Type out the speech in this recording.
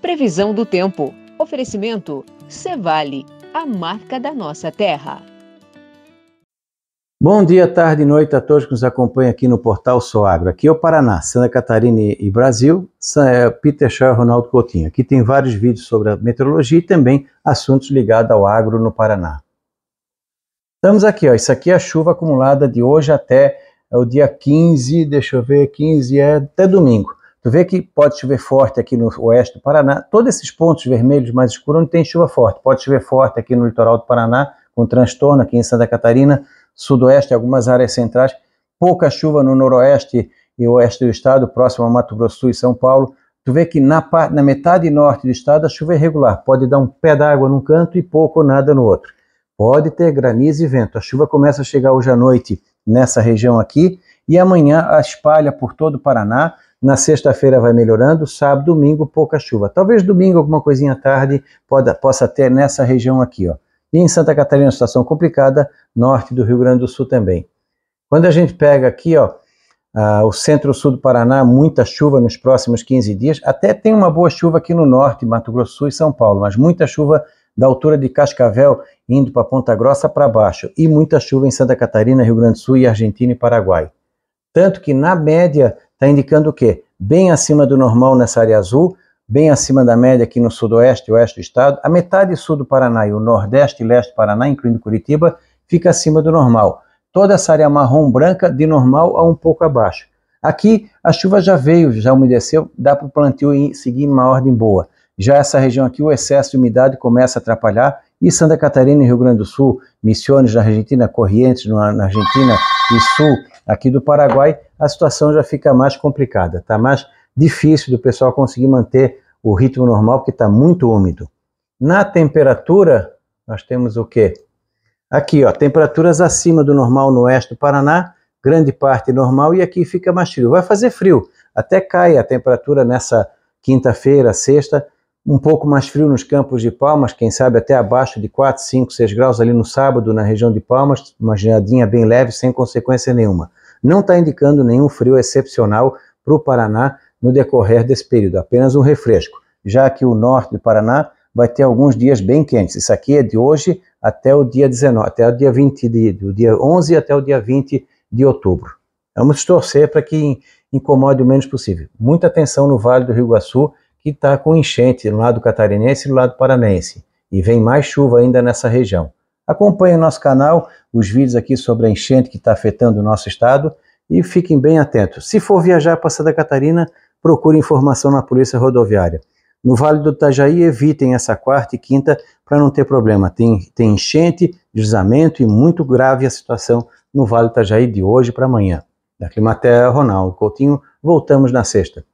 Previsão do tempo. Oferecimento Cevale, a marca da nossa terra. Bom dia, tarde e noite a todos que nos acompanham aqui no Portal Soagro. Aqui é o Paraná, Santa Catarina e Brasil, é, Peter Shaw e Ronaldo Coutinho. Aqui tem vários vídeos sobre a meteorologia e também assuntos ligados ao agro no Paraná. Estamos aqui, ó, isso aqui é a chuva acumulada de hoje até é, o dia 15, deixa eu ver, 15 é até domingo. Tu vê que pode chover forte aqui no oeste do Paraná, todos esses pontos vermelhos mais escuros onde tem chuva forte. Pode chover forte aqui no litoral do Paraná, com transtorno aqui em Santa Catarina, sudoeste, algumas áreas centrais. Pouca chuva no noroeste e oeste do estado, próximo a Mato Grosso e São Paulo. Tu vê que na, na metade norte do estado a chuva é irregular. Pode dar um pé d'água num canto e pouco ou nada no outro. Pode ter granizo e vento. A chuva começa a chegar hoje à noite nessa região aqui e amanhã a espalha por todo o Paraná na sexta-feira vai melhorando, sábado, domingo, pouca chuva. Talvez domingo alguma coisinha à tarde pode, possa ter nessa região aqui. Ó. E em Santa Catarina, situação complicada, norte do Rio Grande do Sul também. Quando a gente pega aqui, ó, ah, o centro-sul do Paraná, muita chuva nos próximos 15 dias. Até tem uma boa chuva aqui no norte, Mato Grosso Sul e São Paulo, mas muita chuva da altura de Cascavel indo para Ponta Grossa para baixo e muita chuva em Santa Catarina, Rio Grande do Sul e Argentina e Paraguai. Tanto que na média está indicando o quê? Bem acima do normal nessa área azul, bem acima da média aqui no sudoeste e oeste do estado, a metade sul do Paraná e o nordeste e leste do Paraná, incluindo Curitiba, fica acima do normal. Toda essa área marrom branca, de normal a um pouco abaixo. Aqui a chuva já veio, já umedeceu, dá para o plantio seguir uma ordem boa. Já essa região aqui, o excesso de umidade começa a atrapalhar, e Santa Catarina e Rio Grande do Sul, Missiones na Argentina, Corrientes na Argentina e Sul aqui do Paraguai, a situação já fica mais complicada, está mais difícil do pessoal conseguir manter o ritmo normal, porque está muito úmido. Na temperatura, nós temos o quê? Aqui, ó, temperaturas acima do normal no oeste do Paraná, grande parte normal, e aqui fica mais frio. Vai fazer frio, até cai a temperatura nessa quinta-feira, sexta, um pouco mais frio nos campos de Palmas, quem sabe até abaixo de 4, 5, 6 graus ali no sábado, na região de Palmas, uma geladinha bem leve, sem consequência nenhuma não está indicando nenhum frio excepcional para o Paraná no decorrer desse período, apenas um refresco, já que o norte do Paraná vai ter alguns dias bem quentes. Isso aqui é de hoje até o dia 19, até o dia 20 de, do dia 11 até o dia 20 de outubro. Vamos torcer para que incomode o menos possível. Muita atenção no Vale do Rio Guaçu, que está com enchente no lado catarinense e no lado paranaense. E vem mais chuva ainda nessa região. Acompanhe o nosso canal, os vídeos aqui sobre a enchente que está afetando o nosso estado e fiquem bem atentos. Se for viajar para Santa Catarina, procure informação na Polícia Rodoviária. No Vale do Itajaí, evitem essa quarta e quinta para não ter problema. Tem, tem enchente, deslizamento e muito grave a situação no Vale do Itajaí de hoje para amanhã. Da Climatéria, Ronaldo Coutinho, voltamos na sexta.